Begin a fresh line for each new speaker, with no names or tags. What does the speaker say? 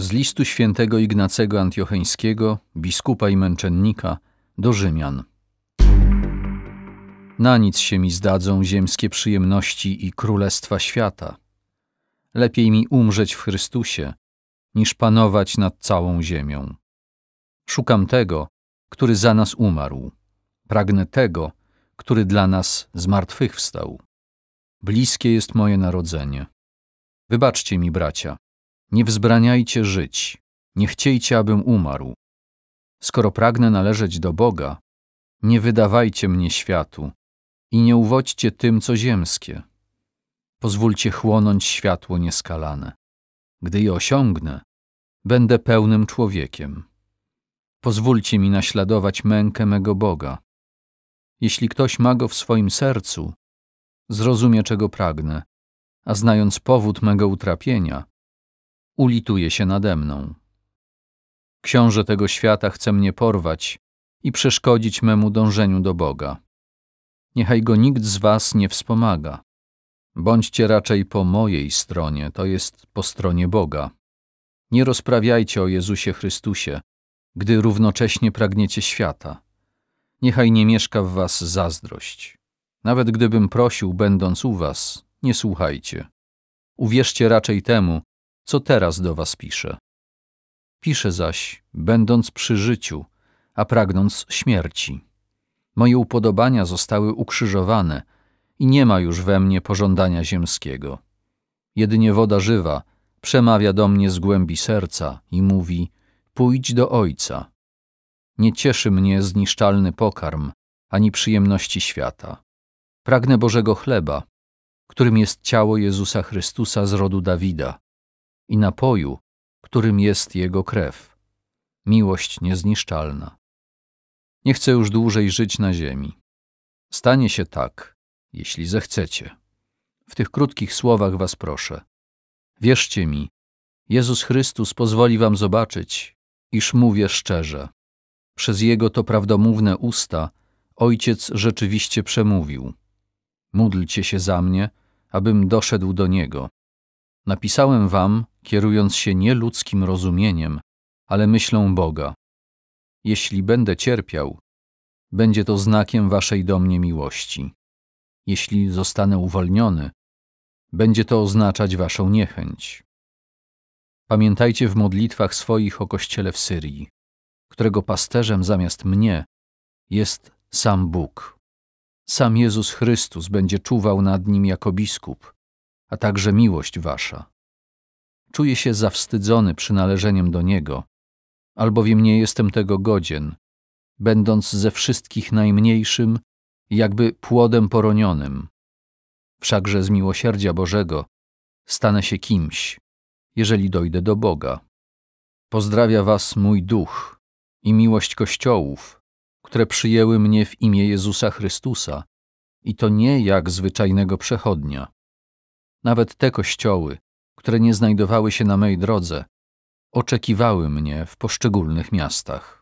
Z listu świętego Ignacego Antiocheńskiego, biskupa i męczennika, do Rzymian. Na nic się mi zdadzą ziemskie przyjemności i królestwa świata. Lepiej mi umrzeć w Chrystusie, niż panować nad całą ziemią. Szukam tego, który za nas umarł. Pragnę tego, który dla nas zmartwychwstał. Bliskie jest moje narodzenie. Wybaczcie mi, bracia, nie wzbraniajcie żyć, nie chciejcie, abym umarł. Skoro pragnę należeć do Boga, nie wydawajcie mnie światu i nie uwodźcie tym, co ziemskie. Pozwólcie chłonąć światło nieskalane. Gdy je osiągnę, będę pełnym człowiekiem. Pozwólcie mi naśladować mękę mego Boga. Jeśli ktoś ma go w swoim sercu, zrozumie, czego pragnę, a znając powód mego utrapienia, ulituje się nade mną. Książę tego świata chce mnie porwać i przeszkodzić memu dążeniu do Boga. Niechaj go nikt z was nie wspomaga. Bądźcie raczej po mojej stronie, to jest po stronie Boga. Nie rozprawiajcie o Jezusie Chrystusie, gdy równocześnie pragniecie świata. Niechaj nie mieszka w was zazdrość. Nawet gdybym prosił, będąc u was, nie słuchajcie. Uwierzcie raczej temu, co teraz do was piszę. Piszę zaś, będąc przy życiu, a pragnąc śmierci. Moje upodobania zostały ukrzyżowane i nie ma już we mnie pożądania ziemskiego. Jedynie woda żywa przemawia do mnie z głębi serca i mówi: Pójdź do Ojca. Nie cieszy mnie zniszczalny pokarm ani przyjemności świata. Pragnę Bożego chleba, którym jest ciało Jezusa Chrystusa z rodu Dawida i napoju, którym jest Jego krew, miłość niezniszczalna. Nie chcę już dłużej żyć na ziemi. Stanie się tak, jeśli zechcecie. W tych krótkich słowach was proszę. Wierzcie mi, Jezus Chrystus pozwoli wam zobaczyć, iż mówię szczerze. Przez Jego to prawdomówne usta Ojciec rzeczywiście przemówił. Módlcie się za mnie, abym doszedł do Niego. Napisałem wam, kierując się nie ludzkim rozumieniem, ale myślą Boga. Jeśli będę cierpiał, będzie to znakiem waszej do mnie miłości. Jeśli zostanę uwolniony, będzie to oznaczać waszą niechęć. Pamiętajcie w modlitwach swoich o kościele w Syrii, którego pasterzem zamiast mnie jest sam Bóg. Sam Jezus Chrystus będzie czuwał nad nim jako biskup a także miłość wasza. Czuję się zawstydzony przynależeniem do Niego, albowiem nie jestem tego godzien, będąc ze wszystkich najmniejszym, jakby płodem poronionym. Wszakże z miłosierdzia Bożego stanę się kimś, jeżeli dojdę do Boga. Pozdrawia Was mój duch i miłość kościołów, które przyjęły mnie w imię Jezusa Chrystusa, i to nie jak zwyczajnego przechodnia. Nawet te kościoły, które nie znajdowały się na mej drodze, oczekiwały mnie w poszczególnych miastach.